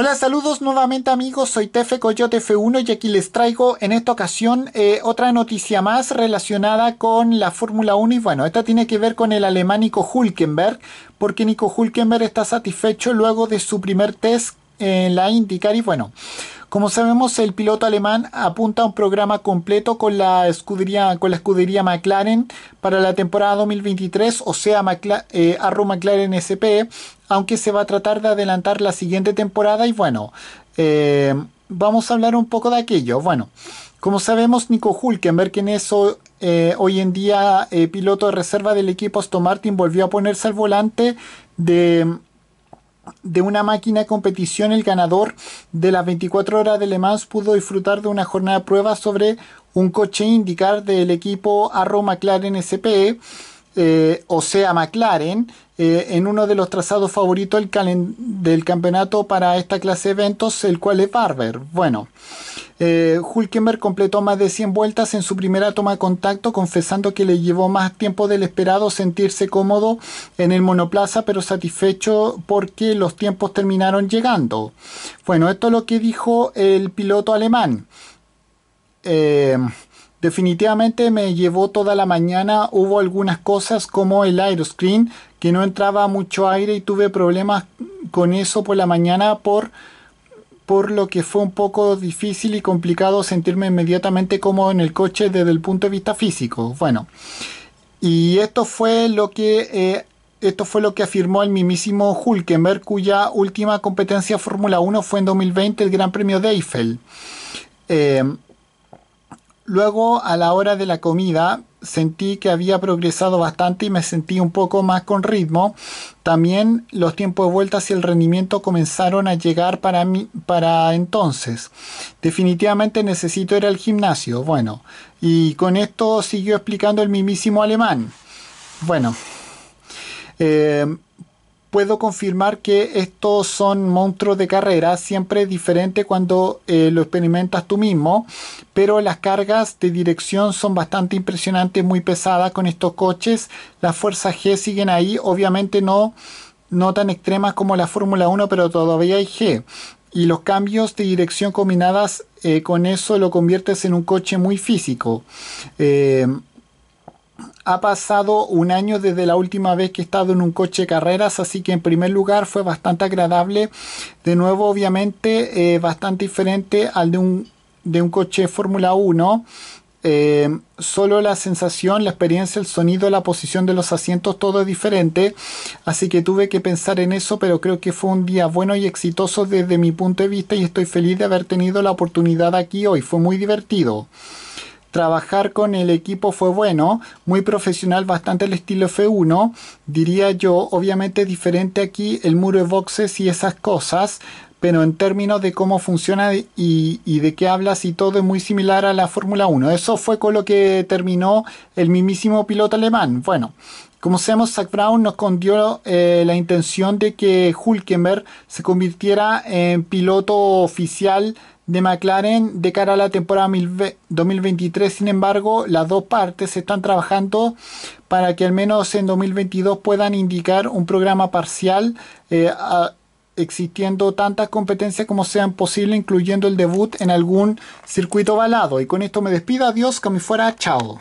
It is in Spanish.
Hola, saludos nuevamente amigos, soy Tefe Coyote F1 y aquí les traigo en esta ocasión eh, otra noticia más relacionada con la Fórmula 1 y bueno, esta tiene que ver con el alemán Nico Hulkenberg, porque Nico Hulkenberg está satisfecho luego de su primer test en la IndyCar y bueno, como sabemos el piloto alemán apunta a un programa completo con la escudería, con la escudería McLaren para la temporada 2023, o sea, eh, McLaren, McLaren SP, aunque se va a tratar de adelantar la siguiente temporada y bueno, eh, vamos a hablar un poco de aquello. Bueno, como sabemos, Nico Hulkenberg, quien es eh, hoy en día eh, piloto de reserva del equipo Aston Martin, volvió a ponerse al volante de, de una máquina de competición. El ganador de las 24 horas de Le Mans pudo disfrutar de una jornada de pruebas sobre un coche indicar del equipo Arrow McLaren SPE eh, o sea McLaren, eh, en uno de los trazados favoritos del, campeonato para esta clase de eventos, el cual es Barber. Bueno, eh, Hulkenberg completó más de 100 vueltas en su primera toma de contacto, confesando que le llevó más tiempo del esperado sentirse cómodo en el monoplaza, pero satisfecho porque los tiempos terminaron llegando. Bueno, esto es lo que dijo el piloto alemán. Eh, Definitivamente me llevó toda la mañana, hubo algunas cosas como el aeroscreen que no entraba mucho aire y tuve problemas con eso por la mañana por, por lo que fue un poco difícil y complicado sentirme inmediatamente cómodo en el coche desde el punto de vista físico. Bueno, y esto fue lo que eh, esto fue lo que afirmó el mismísimo Hulkenberg, cuya última competencia Fórmula 1 fue en 2020 el Gran Premio de Eiffel. Eh, Luego, a la hora de la comida, sentí que había progresado bastante y me sentí un poco más con ritmo. También los tiempos de vueltas y el rendimiento comenzaron a llegar para mí para entonces. Definitivamente necesito ir al gimnasio. Bueno, y con esto siguió explicando el mismísimo alemán. Bueno, eh, puedo confirmar que estos son monstruos de carrera, siempre diferente cuando eh, lo experimentas tú mismo, pero las cargas de dirección son bastante impresionantes, muy pesadas con estos coches, las fuerzas G siguen ahí, obviamente no, no tan extremas como la Fórmula 1, pero todavía hay G. Y los cambios de dirección combinadas eh, con eso lo conviertes en un coche muy físico. Eh, ha pasado un año desde la última vez que he estado en un coche carreras, así que en primer lugar fue bastante agradable. De nuevo, obviamente, eh, bastante diferente al de un, de un coche Fórmula 1. Eh, solo la sensación, la experiencia, el sonido, la posición de los asientos, todo es diferente. Así que tuve que pensar en eso, pero creo que fue un día bueno y exitoso desde mi punto de vista y estoy feliz de haber tenido la oportunidad aquí hoy. Fue muy divertido trabajar con el equipo fue bueno, muy profesional, bastante el estilo F1, diría yo, obviamente diferente aquí el muro de boxes y esas cosas, pero en términos de cómo funciona y, de qué hablas y todo es muy similar a la Fórmula 1. Eso fue con lo que terminó el mismísimo piloto alemán. Bueno, como sabemos, Zach Brown nos condió eh, la intención de que Hulkenberg se convirtiera en piloto oficial de McLaren de cara a la temporada 2023. Sin embargo, las dos partes están trabajando para que al menos en 2022 puedan indicar un programa parcial eh, existiendo tantas competencias como sean posible, incluyendo el debut en algún circuito balado. Y con esto me despido. Adiós, que me fuera. Chao.